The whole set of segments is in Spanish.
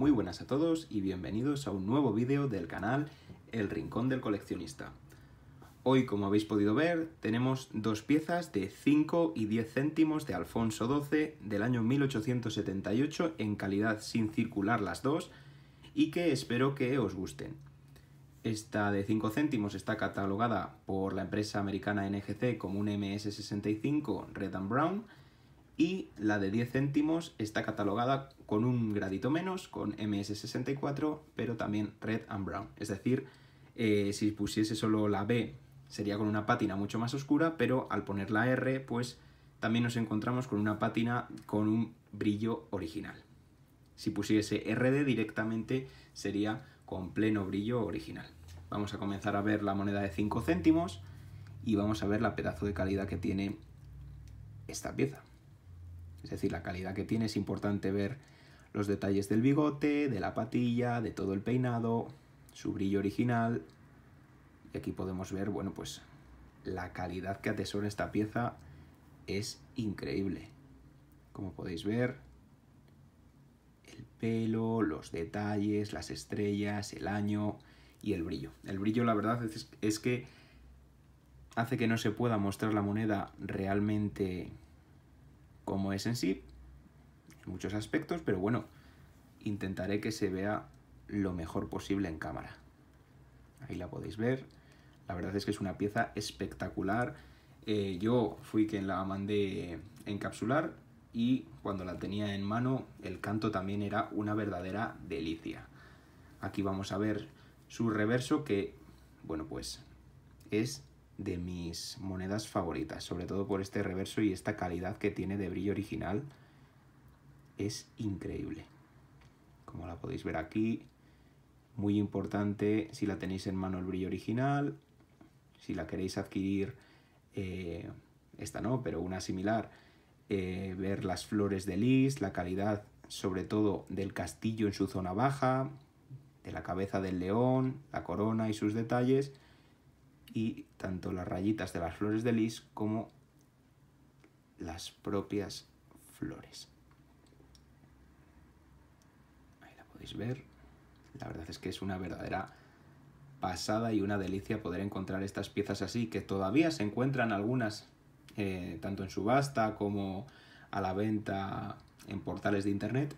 Muy buenas a todos y bienvenidos a un nuevo vídeo del canal El Rincón del Coleccionista. Hoy, como habéis podido ver, tenemos dos piezas de 5 y 10 céntimos de Alfonso XII del año 1878 en calidad sin circular las dos y que espero que os gusten. Esta de 5 céntimos está catalogada por la empresa americana NGC como un MS65 Red and Brown y la de 10 céntimos está catalogada con un gradito menos, con MS64, pero también red and brown. Es decir, eh, si pusiese solo la B sería con una pátina mucho más oscura, pero al poner la R, pues también nos encontramos con una pátina con un brillo original. Si pusiese RD directamente sería con pleno brillo original. Vamos a comenzar a ver la moneda de 5 céntimos y vamos a ver la pedazo de calidad que tiene esta pieza. Es decir, la calidad que tiene es importante ver los detalles del bigote, de la patilla, de todo el peinado, su brillo original. Y aquí podemos ver, bueno, pues la calidad que atesora esta pieza es increíble. Como podéis ver, el pelo, los detalles, las estrellas, el año y el brillo. El brillo, la verdad, es, que hace que no se pueda mostrar la moneda realmente como es en sí, muchos aspectos, pero bueno, intentaré que se vea lo mejor posible en cámara. Ahí la podéis ver. La verdad es que es una pieza espectacular. Eh, yo fui quien la mandé encapsular y cuando la tenía en mano el canto también era una verdadera delicia. Aquí vamos a ver su reverso que, bueno, pues es de mis monedas favoritas, sobre todo por este reverso y esta calidad que tiene de brillo original. Es increíble. Como la podéis ver aquí, muy importante si la tenéis en mano el brillo original, si la queréis adquirir, eh, esta no, pero una similar, eh, ver las flores de lis, la calidad sobre todo del castillo en su zona baja, de la cabeza del león, la corona y sus detalles, y tanto las rayitas de las flores de lis como las propias flores. Ahí la podéis ver. La verdad es que es una verdadera pasada y una delicia poder encontrar estas piezas así, que todavía se encuentran algunas, eh, tanto en subasta como a la venta en portales de internet.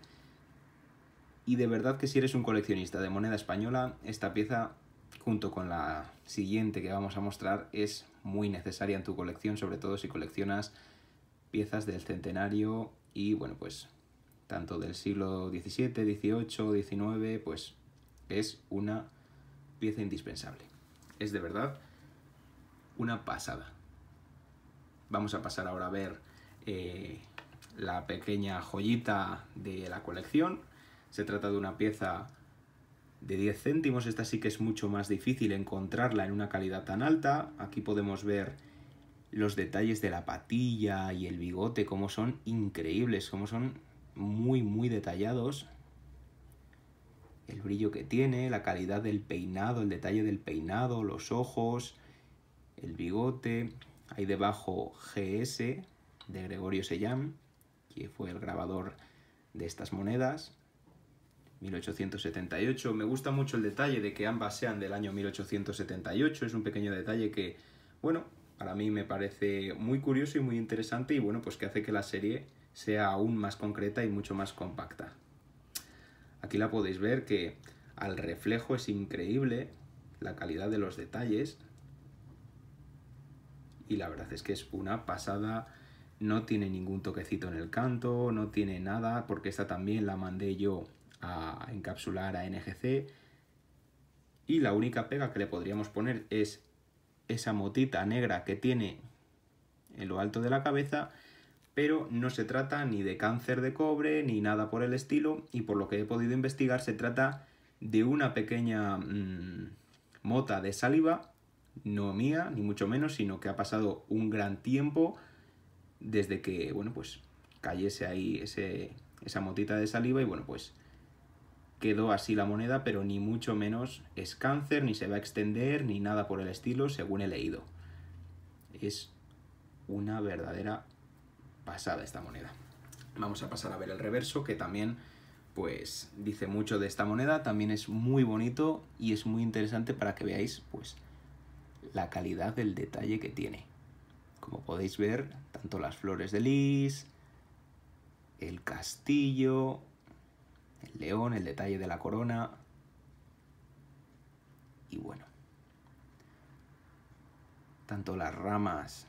Y de verdad que si eres un coleccionista de moneda española, esta pieza junto con la siguiente que vamos a mostrar, es muy necesaria en tu colección, sobre todo si coleccionas piezas del centenario y, bueno, pues tanto del siglo XVII, XVIII, XIX, pues es una pieza indispensable. Es de verdad una pasada. Vamos a pasar ahora a ver eh, la pequeña joyita de la colección. Se trata de una pieza de 10 céntimos. Esta sí que es mucho más difícil encontrarla en una calidad tan alta. Aquí podemos ver los detalles de la patilla y el bigote, como son increíbles, cómo son muy, muy detallados. El brillo que tiene, la calidad del peinado, el detalle del peinado, los ojos, el bigote. Ahí debajo GS de Gregorio Sellán, que fue el grabador de estas monedas. 1878. Me gusta mucho el detalle de que ambas sean del año 1878. Es un pequeño detalle que, bueno, para mí me parece muy curioso y muy interesante y bueno, pues que hace que la serie sea aún más concreta y mucho más compacta. Aquí la podéis ver que al reflejo es increíble la calidad de los detalles y la verdad es que es una pasada no tiene ningún toquecito en el canto, no tiene nada, porque esta también la mandé yo a encapsular a NGC. Y la única pega que le podríamos poner es esa motita negra que tiene en lo alto de la cabeza, pero no se trata ni de cáncer de cobre ni nada por el estilo, y por lo que he podido investigar se trata de una pequeña mm, mota de saliva, no mía, ni mucho menos, sino que ha pasado un gran tiempo desde que, bueno, pues cayese ahí ese, esa motita de saliva y, bueno, pues quedó así la moneda, pero ni mucho menos es cáncer, ni se va a extender, ni nada por el estilo, según he leído. Es una verdadera pasada esta moneda. Vamos a pasar a ver el reverso, que también pues dice mucho de esta moneda, también es muy bonito y es muy interesante para que veáis pues la calidad del detalle que tiene. Como podéis ver, tanto las flores de lis, el castillo, el león, el detalle de la corona. Y bueno. Tanto las ramas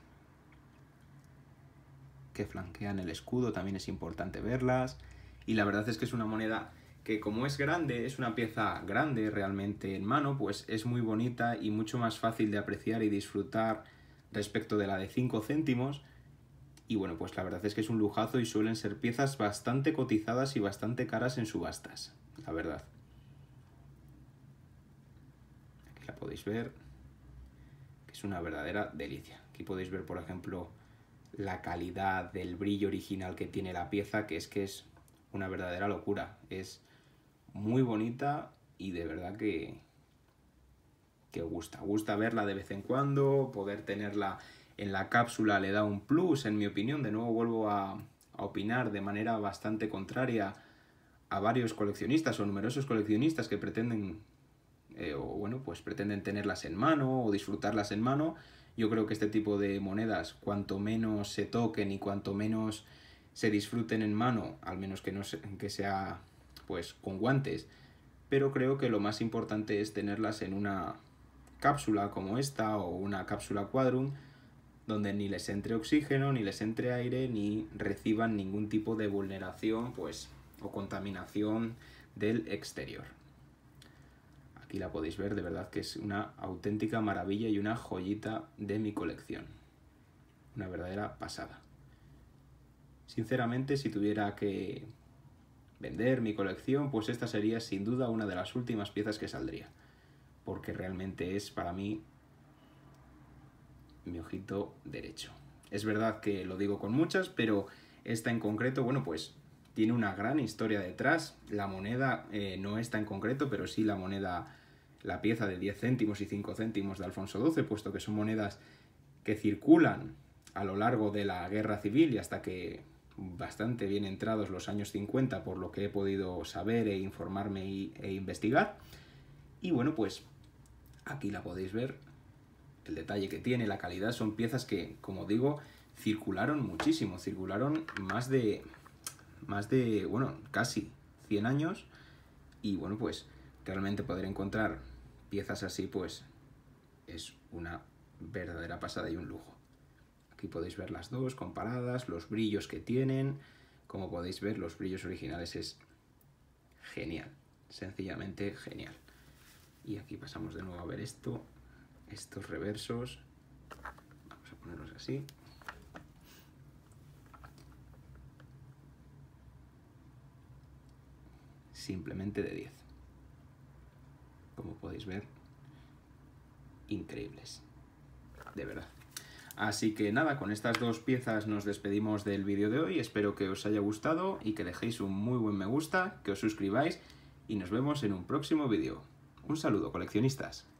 que flanquean el escudo también es importante verlas. Y la verdad es que es una moneda que como es grande, es una pieza grande realmente en mano, pues es muy bonita y mucho más fácil de apreciar y disfrutar respecto de la de 5 céntimos, y bueno, pues la verdad es que es un lujazo y suelen ser piezas bastante cotizadas y bastante caras en subastas, la verdad. Aquí la podéis ver, que es una verdadera delicia. Aquí podéis ver, por ejemplo, la calidad del brillo original que tiene la pieza, que es que es una verdadera locura. Es muy bonita y de verdad que, que gusta. Gusta verla de vez en cuando, poder tenerla en la cápsula le da un plus, en mi opinión. De nuevo vuelvo a, opinar de manera bastante contraria a varios coleccionistas o numerosos coleccionistas que pretenden eh, o bueno, pues pretenden tenerlas en mano o disfrutarlas en mano. Yo creo que este tipo de monedas, cuanto menos se toquen y cuanto menos se disfruten en mano, al menos que no que sea pues con guantes, pero creo que lo más importante es tenerlas en una cápsula como esta o una cápsula quadrum donde ni les entre oxígeno, ni les entre aire, ni reciban ningún tipo de vulneración pues, o contaminación del exterior. Aquí la podéis ver, de verdad que es una auténtica maravilla y una joyita de mi colección. Una verdadera pasada. Sinceramente, si tuviera que vender mi colección, pues esta sería sin duda una de las últimas piezas que saldría, porque realmente es para mí mi ojito derecho. Es verdad que lo digo con muchas, pero esta en concreto, bueno, pues tiene una gran historia detrás. La moneda eh, no está en concreto, pero sí la moneda, la pieza de 10 céntimos y 5 céntimos de Alfonso XII, puesto que son monedas que circulan a lo largo de la guerra civil y hasta que bastante bien entrados los años 50, por lo que he podido saber e informarme e investigar. Y bueno, pues aquí la podéis ver el detalle que tiene, la calidad, son piezas que, como digo, circularon muchísimo, circularon más de, más de, bueno, casi 100 años y bueno, pues realmente poder encontrar piezas así, pues es una verdadera pasada y un lujo. Aquí podéis ver las dos comparadas, los brillos que tienen, como podéis ver, los brillos originales es genial, sencillamente genial. Y aquí pasamos de nuevo a ver esto, estos reversos, vamos a ponerlos así. Simplemente de 10. Como podéis ver, increíbles. De verdad. Así que nada, con estas dos piezas nos despedimos del vídeo de hoy. Espero que os haya gustado y que dejéis un muy buen me gusta, que os suscribáis y nos vemos en un próximo vídeo. Un saludo, coleccionistas.